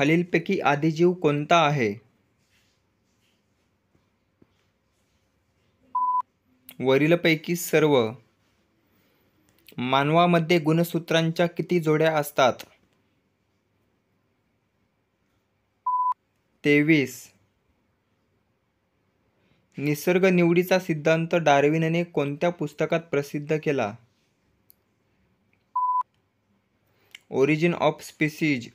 खालीलपैकी आदिजीव कोणता आहे वरीलपैकी सर्व मानवामध्ये गुणसूत्रांच्या किती जोड्या असतात तेवीस निसर्ग निवडीचा सिद्धांत डार्विनने कोणत्या पुस्तकात प्रसिद्ध केला ओरिजिन ऑफ स्पीसीज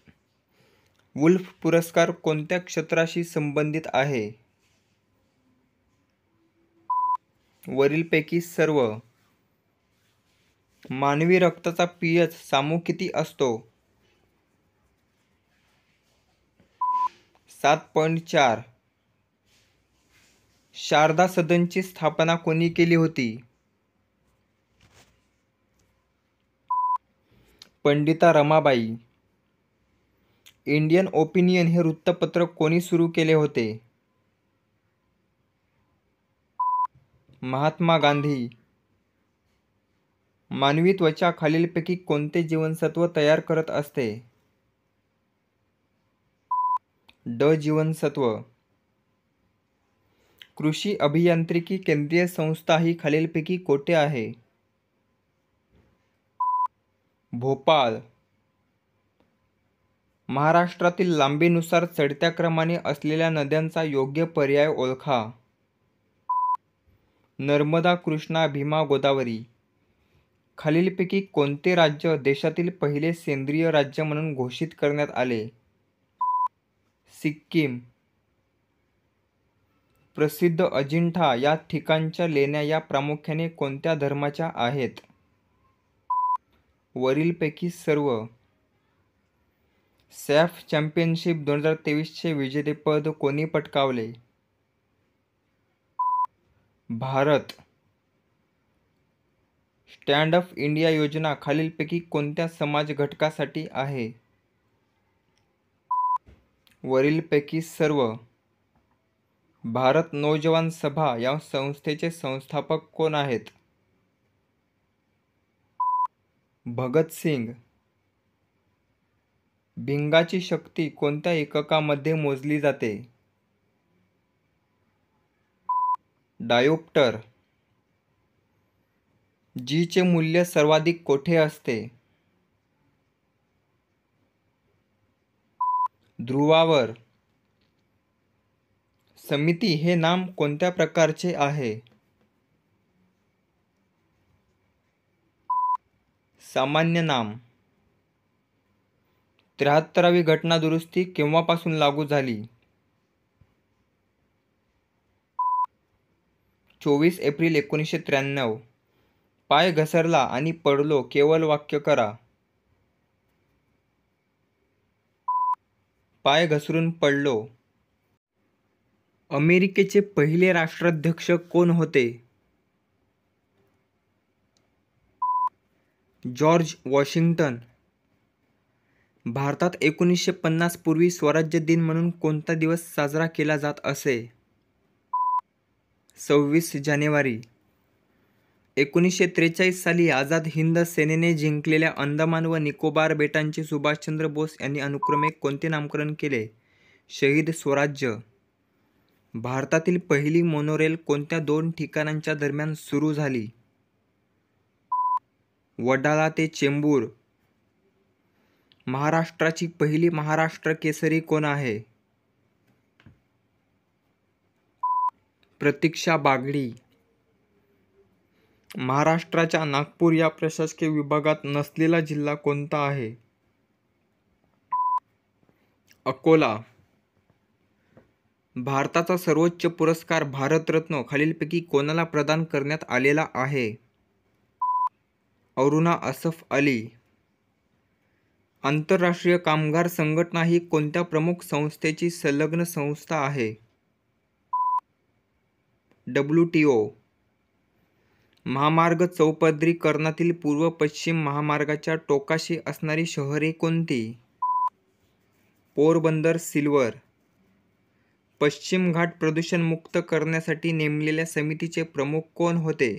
वुल्फ पुरस्कार कोणत्या क्षेत्राशी संबंधित आहे वरीलपैकी सर्व मानवी रक्ताचा पीएच सामू किती असतो सात पॉईंट चार शारदा सदनची स्थापना कोणी केली होती पंडिता रमाबाई इंडियन ओपिनियन हे वृत्तपत्र कोणी सुरू केले होते महात्मा गांधी मानवी त्वचा खालीलपैकी कोणते जीवनसत्व तयार करत असते ड जीवनसत्व कृषी अभियांत्रिकी केंद्रीय संस्था ही खालीलपैकी कोठे आहे भोपाळ महाराष्ट्रातील लांबीनुसार चढत्या क्रमाने असलेल्या नद्यांचा योग्य पर्याय ओळखा नर्मदा कृष्णा भीमा गोदावरी खालीलपैकी कोणते राज्य देशातील पहिले सेंद्रिय राज्य म्हणून घोषित करण्यात आले सिक्कीम प्रसिद्ध अजिंठा या ठिकाणच्या लेण्या या प्रामुख्याने कोणत्या धर्माच्या आहेत वरीलपैकी सर्व सॅफ चॅम्पियनशिप दोन हजार तेवीसचे विजेतेपद कोणी पटकावले भारत स्टँड अप इंडिया योजना खालीलपैकी कोणत्या समाज घटकासाठी आहे वरीलपैकी सर्व भारत नौजवान सभा या संस्थेचे संस्थापक कोण आहेत भगतसिंग भिंगाची शक्ती कोणत्या एककामध्ये मोजली जाते डायोप्टर जीचे मूल्य सर्वाधिक कोठे असते ध्रुवावर समिती हे नाम कोणत्या प्रकारचे आहे सामान्य नाम त्र्याहत्तरावी घटना दुरुस्ती केव्हापासून लागू झाली चोवीस एप्रिल एकोणीसशे त्र्याण्णव पाय घसरला आणि पडलो केवळ वाक्य करा पाय घसरून पडलो अमेरिकेचे पहिले राष्ट्राध्यक्ष कोण होते जॉर्ज वॉशिंग्टन भारतात एकोणीसशे पन्नास पूर्वी स्वराज्य दिन म्हणून कोणता दिवस साजरा केला जात असे सव्वीस जानेवारी एकोणीसशे त्रेचाळीस साली आझाद हिंद सेनेने जिंकलेल्या अंदमान व निकोबार बेटांचे सुभाषचंद्र बोस यांनी अनुक्रमे कोणते नामकरण केले शहीद स्वराज्य भारतातील पहिली मोनोरेल कोणत्या दोन ठिकाणांच्या दरम्यान सुरू झाली वडाला ते चेंबूर महाराष्ट्राची पहिली महाराष्ट्र केसरी कोण आहे प्रतीक्षा बागडी महाराष्ट्राच्या नागपूर या प्रशासकीय विभागात नसलेला जिल्हा कोणता आहे अकोला भारताचा सर्वोच्च पुरस्कार भारतरत्न खालीलपैकी कोणाला प्रदान करण्यात आलेला आहे अरुणा असफ अली आंतरराष्ट्रीय कामगार संघटना ही कोणत्या प्रमुख संस्थेची संलग्न संस्था आहे डब्ल्यू टी ओ महामार्ग चौपदरीकरणातील पूर्व पश्चिम महामार्गाच्या टोकाशी असणारी शहरे कोणती पोरबंदर सिल्वर पश्चिम घाट प्रदूषण मुक्त करण्यासाठी नेमलेल्या समितीचे प्रमुख कोण होते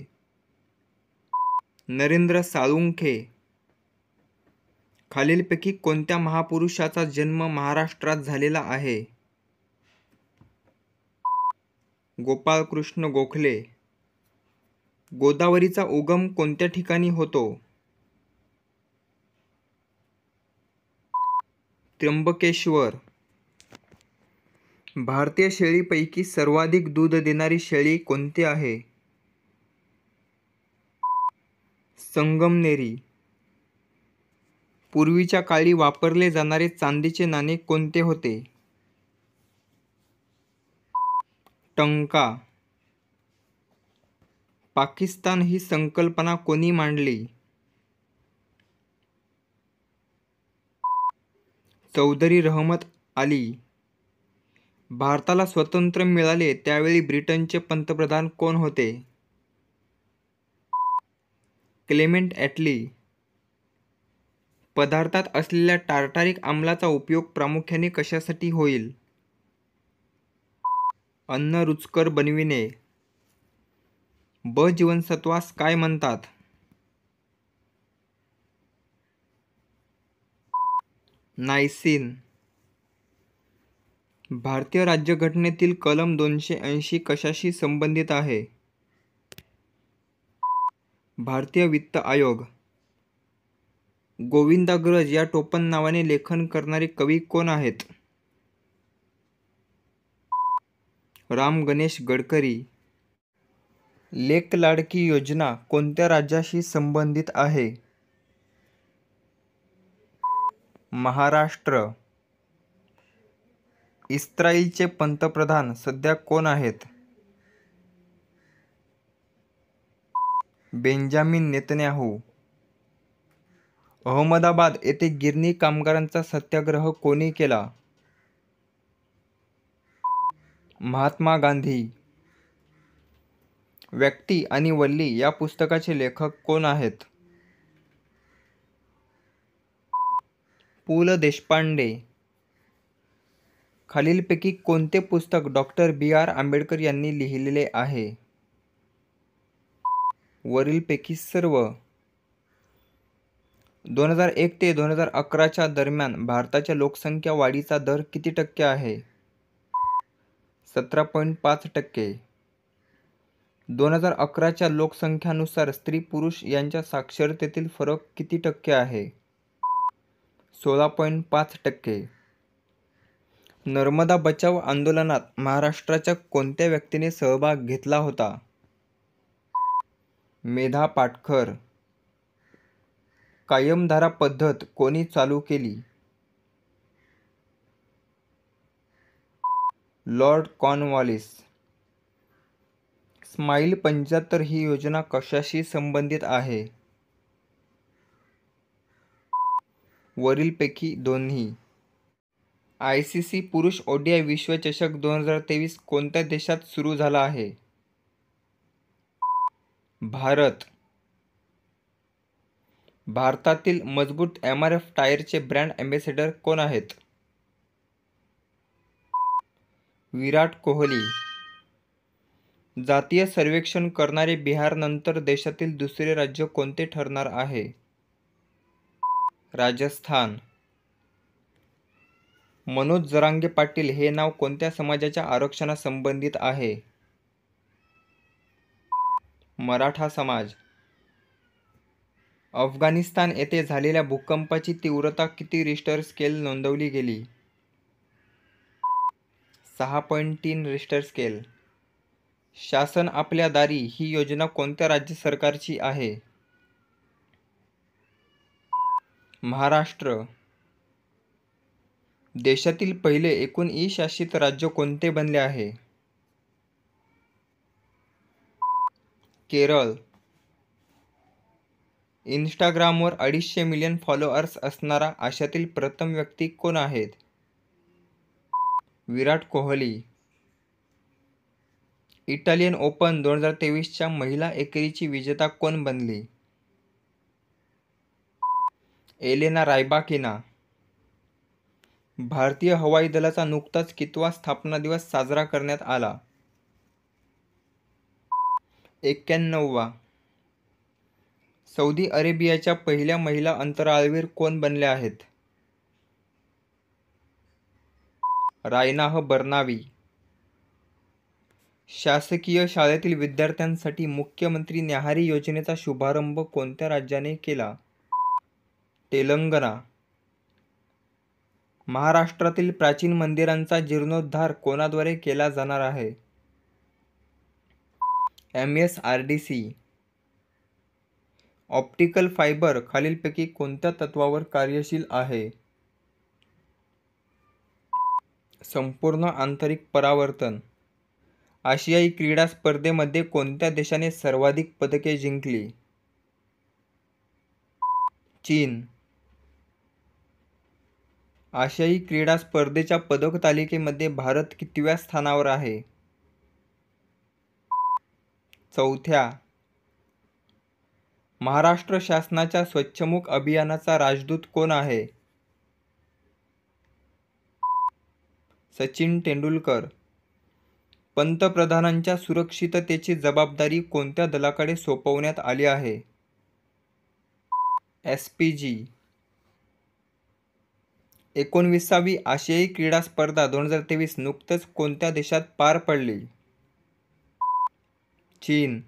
नरेंद्र साळुंखे खालीलपैकी कोणत्या महापुरुषाचा जन्म महाराष्ट्रात झालेला आहे गोपाळकृष्ण गोखले गोदावरीचा उगम कोणत्या ठिकाणी होतो त्र्यंबकेश्वर भारतीय शेळीपैकी सर्वाधिक दूध देणारी शेळी कोणती आहे संगमनेरी पूर्वीच्या काळी वापरले जाणारे चांदीचे नाणे कोणते होते टंका पाकिस्तान ही संकल्पना कोणी मांडली चौधरी रहमत आली भारताला स्वतंत्र मिळाले त्यावेळी ब्रिटनचे पंतप्रधान कोण होते क्लेमेंट ॲटली पदार्थात असलेल्या टार्टारिक आम्लाचा उपयोग प्रामुख्याने कशासाठी होईल अन्न रुचकर बनविणे ब जीवनसत्वास काय म्हणतात नायसिन भारतीय राज्यघटनेतील कलम दोनशे ऐंशी कशाशी संबंधित आहे भारतीय वित्त आयोग गोविंदाग्रज या टोपण नावाने लेखन करणारे कवी कोण आहेत राम गणेश गडकरी लेख लाडकी योजना कोणत्या राज्याशी संबंधित आहे महाराष्ट्र इस्राईलचे पंतप्रधान सध्या कोण आहेत बेंजामिन नेतन्याहू अहमदाबाद येथे गिरणी कामगारांचा सत्याग्रह कोणी केला महात्मा गांधी व्यक्ती आणि वल्ली या पुस्तकाचे लेखक कोण आहेत पु ल देशपांडे खालीलपैकी कोणते पुस्तक डॉक्टर बी आर आंबेडकर यांनी लिहिलेले आहे वरीलपैकी सर्व दोन हजार एक ते दोन हजार अकराच्या दरम्यान भारताच्या लोकसंख्या वाढीचा दर किती टक्के आहे सतरा पॉईंट पाच टक्के दोन हजार अकराच्या लोकसंख्यानुसार स्त्री पुरुष यांच्या साक्षरतेतील फरक किती टक्के आहे सोळा पॉईंट पाच टक्के नर्मदा बचाव आंदोलनात महाराष्ट्राच्या कोणत्या व्यक्तीने सहभाग घेतला होता मेधा पाटकर कायमधारा पद्धत कोणी चालू केली लॉर्ड कॉर्नवॉलिस स्माईल पंच्याहत्तर ही योजना कशाशी संबंधित आहे वरीलपैकी दोन्ही आय सी सी पुरुष ओडिया विश्वचषक दोन हजार तेवीस कोणत्या देशात सुरू झाला आहे भारत भारतातील मजबूत एम आर एफ टायरचे ब्रँड ॲम्बेसेडर कोण आहेत विराट कोहली जातीय सर्वेक्षण करणारे बिहारनंतर देशातील दुसरे राज्य कोणते ठरणार आहे राजस्थान मनोज जरांगे पाटील हे नाव कोणत्या समाजाच्या आरक्षणासंबंधित आहे मराठा समाज अफगाणिस्तान येथे झालेल्या भूकंपाची तीव्रता किती रिस्टर स्केल नोंदवली गेली सहा पॉईंट तीन रिस्टर स्केल शासन आपल्या दारी ही योजना कोणत्या राज्य सरकारची आहे महाराष्ट्र देशातील पहिले एकूण ई शासित राज्य कोणते बनले आहे केरळ इन्स्टाग्रामवर अडीचशे मिलियन फॉलोअर्स असणारा आशातील प्रथम व्यक्ती कोण आहेत विराट कोहली इटालियन ओपन दोन हजार तेवीसच्या महिला एकेरीची विजेता कोण बनली एलेना रायबाकिना भारतीय हवाई दलाचा नुकताच कितवा स्थापना दिवस साजरा करण्यात आला एक्क्याण्णववा सौदी अरेबियाच्या पहिल्या महिला अंतराळवीर कोण बनल्या आहेत रायनाह बर्नावी शासकीय शाळेतील विद्यार्थ्यांसाठी मुख्यमंत्री न्याहारी योजनेचा शुभारंभ कोणत्या राज्याने केला तेलंगणा महाराष्ट्रातील प्राचीन मंदिरांचा जीर्णोद्धार कोणाद्वारे केला जाणार आहे M S R D C optical fibre खालीलपैकी कोणत्या तत्वावर कार्यशील आहे संपूर्ण आंतरिक परावर्तन आशियाई क्रीडा स्पर्धेमध्ये कोणत्या देशाने सर्वाधिक पदके जिंकली चीन आशियाई क्रीडा स्पर्धेच्या पदक तालिकेमध्ये भारत कितव्या स्थानावर आहे चौथ्या महाराष्ट्र शासनाच्या स्वच्छमुख अभियानाचा राजदूत कोण आहे सचिन तेंडुलकर पंतप्रधानांच्या सुरक्षिततेची जबाबदारी कोणत्या दलाकडे सोपवण्यात आली आहे एस पी जी एकोणविसावी आशियाई क्रीडा स्पर्धा दोन हजार तेवीस नुकतंच कोणत्या देशात पार पडली चीन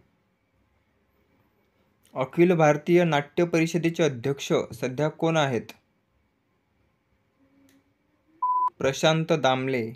अखिल भारतीय नाट्य परिषदेचे अध्यक्ष सध्या कोण आहेत प्रशांत दामले